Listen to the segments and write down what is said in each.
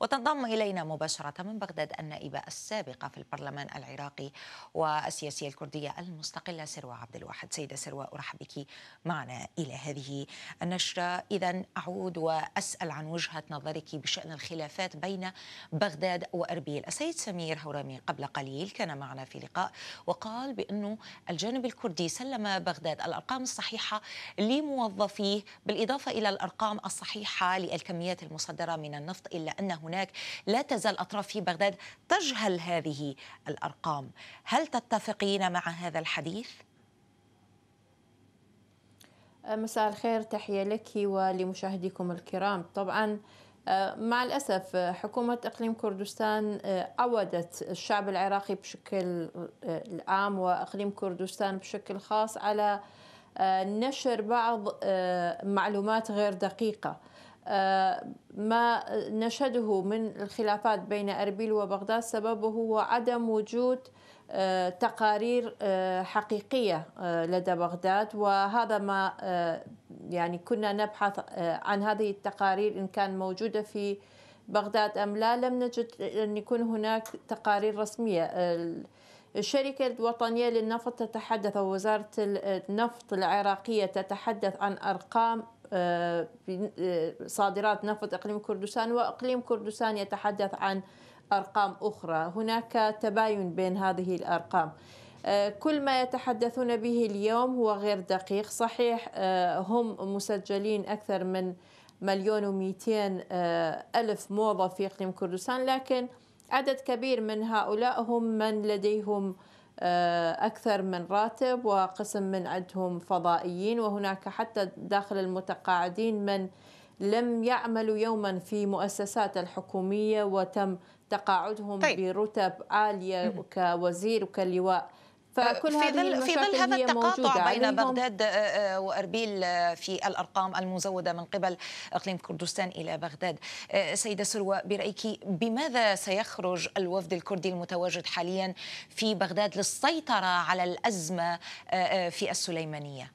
وتنضم إلينا مباشرة من بغداد النائبة السابقة في البرلمان العراقي والسياسية الكردية المستقلة سروى عبد الواحد سيدة سروى أرحب بك معنا إلى هذه النشرة إذا أعود وأسأل عن وجهة نظرك بشأن الخلافات بين بغداد وأربيل السيد سمير هورامي قبل قليل كان معنا في لقاء وقال بأنه الجانب الكردي سلم بغداد الأرقام الصحيحة لموظفيه بالإضافة إلى الأرقام الصحيحة للكميات المصدرة من النفط إلا أن هناك لا تزال أطراف في بغداد تجهل هذه الأرقام هل تتفقين مع هذا الحديث؟ أه، مساء الخير تحية لك ولمشاهديكم الكرام طبعا أه، مع الأسف حكومة إقليم كردستان عودت أه، الشعب العراقي بشكل عام وإقليم كردستان بشكل خاص على نشر بعض معلومات غير دقيقة ما نشهده من الخلافات بين أربيل وبغداد سببه هو عدم وجود آه، تقارير آه، حقيقية آه، لدى بغداد وهذا ما يعني كنا نبحث عن هذه التقارير إن كان موجودة في بغداد أم لا لم نجد أن يكون هناك تقارير رسمية الشركة الوطنية للنفط تتحدث أو وزارة النفط العراقية تتحدث عن أرقام صادرات نفط اقليم كردستان واقليم كردستان يتحدث عن ارقام اخرى هناك تباين بين هذه الارقام آه، كل ما يتحدثون به اليوم هو غير دقيق صحيح آه، هم مسجلين اكثر من مليون و آه، ألف موظف في إقليم كردستان لكن عدد كبير من هؤلاء هم من لديهم آه، أكثر من راتب وقسم من عندهم فضائيين وهناك حتى داخل المتقاعدين من لم يعملوا يوما في مؤسسات الحكومية وتم تقاعدهم طيب. برتب عالية كوزير وكلواء فكل في ظل في ظل هذا التقاطع بين بغداد آه، آه، واربيل آه، في الارقام المزوده من قبل اقليم كردستان الى بغداد سيده سروى برايك بماذا سيخرج الوفد الكردي المتواجد حاليا في بغداد للسيطره على الازمه في السليمانيه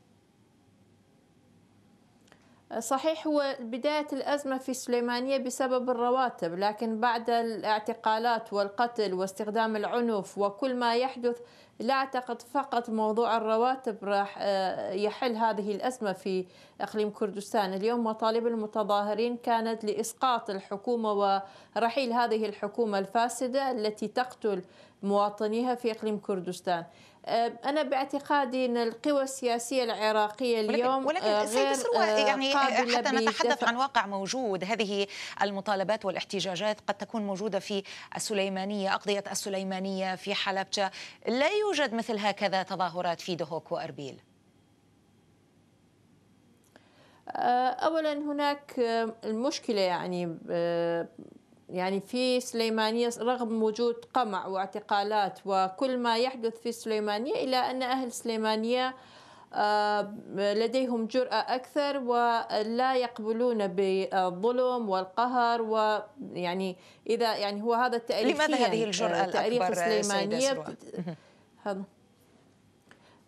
صحيح هو بداية الأزمة في سليمانية بسبب الرواتب لكن بعد الاعتقالات والقتل واستخدام العنف وكل ما يحدث لا أعتقد فقط موضوع الرواتب راح آه، يحل هذه الأزمة في إقليم كردستان اليوم مطالب المتظاهرين كانت لإسقاط الحكومة ورحيل هذه الحكومة الفاسدة التي تقتل مواطنيها في إقليم كردستان آه، انا باعتقادي ان القوى السياسيه العراقيه اليوم ولكن, ولكن آه، غير آه، يعني حتى نتحدث عن واقع موجود هذه المطالبات والاحتجاجات قد تكون موجوده في السليمانيه اقضيه السليمانيه في حلبجه لا يوجد مثل هكذا تظاهرات في دهوك واربيل اولا هناك المشكله يعني يعني في سليمانية رغم وجود قمع واعتقالات وكل ما يحدث في سليمانية إلا أن أهل سليمانية آه، لديهم جرأة أكثر ولا يقبلون بالظلم والقهر ويعني إذا يعني هو هذا التأريخ لماذا هذه الجرأة آه، الأكبر سليمانية هذا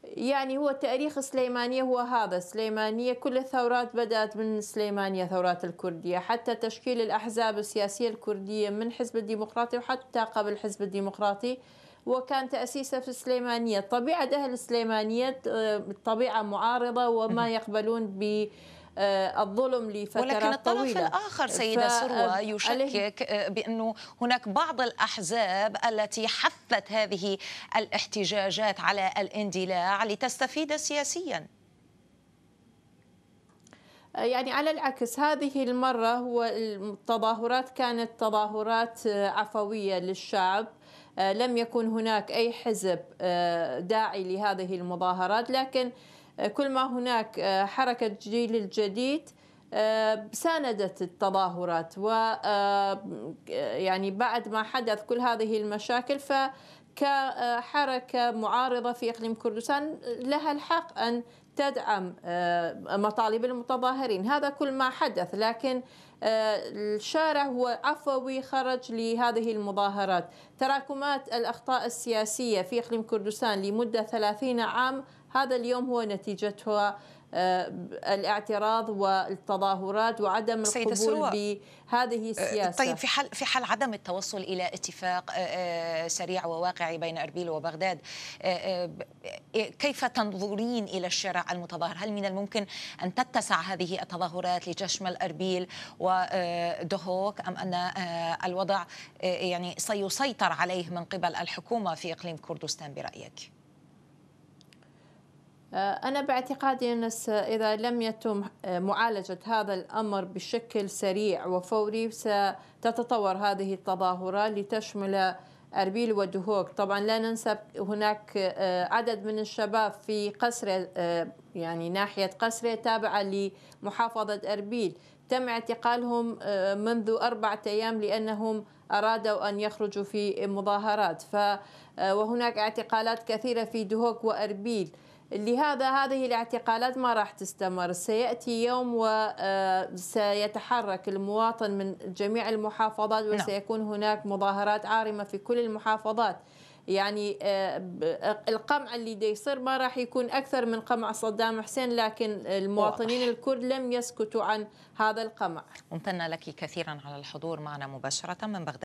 يعني هو تاريخ سليمانيه هو هذا سليمانيه كل الثورات بدأت من سليمانيه ثورات الكردية حتى تشكيل الأحزاب السياسية الكردية من حزب الديمقراطي وحتى قبل حزب الديمقراطي وكان تأسيسه في سليمانيه طبيعة أهل سليمانيه آه، طبيعة معارضة وما يقبلون ب آه، الظلم لفترات ولكن الطرف طويلة. الآخر سيدة ف... سروة يشكك آه، بأنه هناك بعض الأحزاب التي حثت هذه الاحتجاجات على الاندلاع لتستفيد سياسياً آه، يعني على العكس هذه المرة هو التظاهرات كانت تظاهرات عفوية للشعب لم يكن هناك أي حزب داعي لهذه المظاهرات لكن كل ما هناك آه، حركة جيل الجديد آه، ساندت التظاهرات و آه، يعني بعد ما حدث كل هذه المشاكل فكحركة معارضة في إقليم كردستان لها الحق أن تدعم مطالب المتظاهرين هذا كل ما حدث لكن الشارع هو عفوي خرج لهذه المظاهرات تراكمات الأخطاء السياسية في إقليم كردستان لمدة 30 عام هذا اليوم هو نتيجتها آه، الاعتراض والتظاهرات وعدم القبول بهذه آه، السياسه طيب في حال في حال عدم التوصل الى اتفاق آه، سريع وواقعي بين اربيل وبغداد إيه، كيف تنظرين الى الشارع المتظاهر هل من الممكن ان تتسع هذه التظاهرات لتشمل اربيل ودهوك ام ان الوضع يعني سيسيطر عليه من قبل الحكومه في اقليم كردستان برايك آه، أنا باعتقادي أن إذا لم يتم آه، معالجة هذا الأمر بشكل سريع وفوري ستتطور هذه التظاهرة لتشمل أربيل ودهوك طبعا لا ننسى هناك آه، عدد من الشباب في قصر يعني ناحية قصر تابعة لمحافظة أربيل تم اعتقالهم منذ أربعة أيام لأنهم أرادوا أن يخرجوا في مظاهرات ف وهناك اعتقالات كثيرة في دهوك وأربيل لهذا هذه الاعتقالات ما راح تستمر سيأتي يوم وسيتحرك آه، المواطن من جميع المحافظات نعم. وسيكون هناك مظاهرات عارمة في كل المحافظات يعني آه، القمع اللي يصير ما راح يكون اكثر من قمع صدام حسين لكن المواطنين الكرد لم يسكتوا عن هذا القمع ممتنه لك كثيرا على الحضور معنا مباشره من بغداد